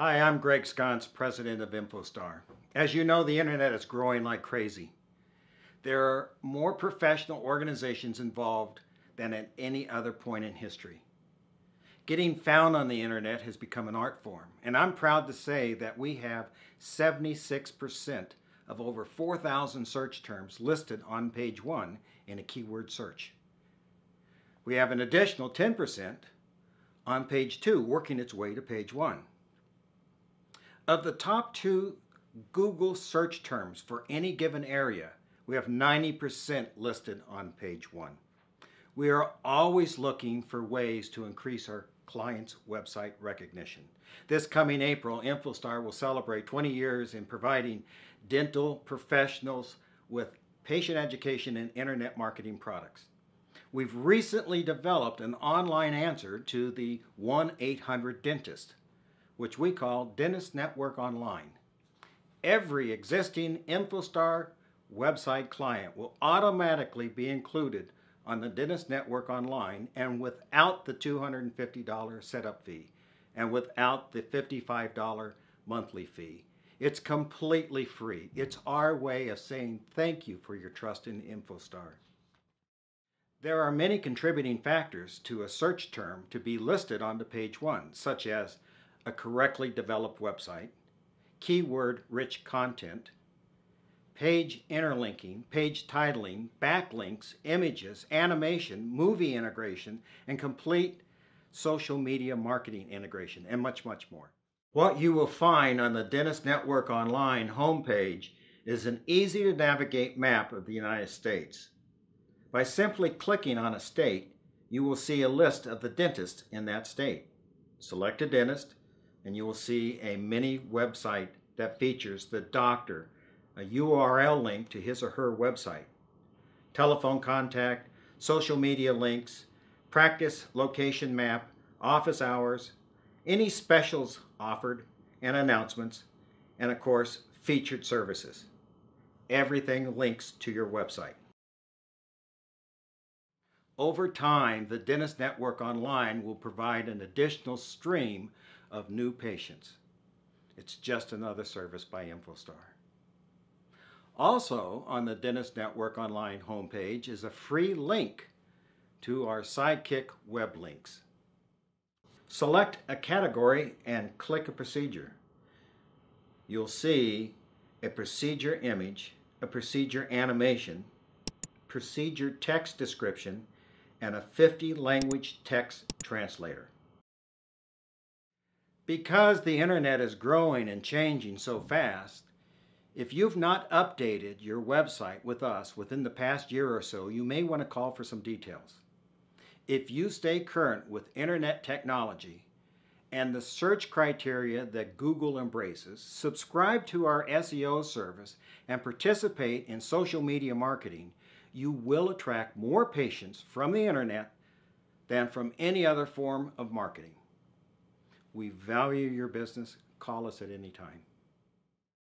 Hi, I'm Greg Sconce, president of InfoStar. As you know, the internet is growing like crazy. There are more professional organizations involved than at any other point in history. Getting found on the internet has become an art form, and I'm proud to say that we have 76% of over 4,000 search terms listed on page one in a keyword search. We have an additional 10% on page two working its way to page one. Of the top two Google search terms for any given area, we have 90% listed on page one. We are always looking for ways to increase our clients' website recognition. This coming April, InfoStar will celebrate 20 years in providing dental professionals with patient education and internet marketing products. We've recently developed an online answer to the 1 800 Dentist which we call Dentist Network Online. Every existing InfoStar website client will automatically be included on the Dentist Network Online and without the $250 setup fee and without the $55 monthly fee. It's completely free. It's our way of saying thank you for your trust in InfoStar. There are many contributing factors to a search term to be listed on the page one, such as a correctly developed website, keyword rich content, page interlinking, page titling, backlinks, images, animation, movie integration, and complete social media marketing integration, and much, much more. What you will find on the Dentist Network Online homepage is an easy to navigate map of the United States. By simply clicking on a state, you will see a list of the dentists in that state. Select a dentist and you will see a mini website that features the doctor, a URL link to his or her website, telephone contact, social media links, practice location map, office hours, any specials offered and announcements, and of course, featured services. Everything links to your website. Over time, the Dentist Network Online will provide an additional stream of new patients. It's just another service by InfoStar. Also, on the Dentist Network online homepage is a free link to our Sidekick web links. Select a category and click a procedure. You'll see a procedure image, a procedure animation, procedure text description, and a 50 language text translator. Because the internet is growing and changing so fast, if you've not updated your website with us within the past year or so, you may want to call for some details. If you stay current with internet technology and the search criteria that Google embraces, subscribe to our SEO service, and participate in social media marketing, you will attract more patients from the internet than from any other form of marketing. We value your business. Call us at any time.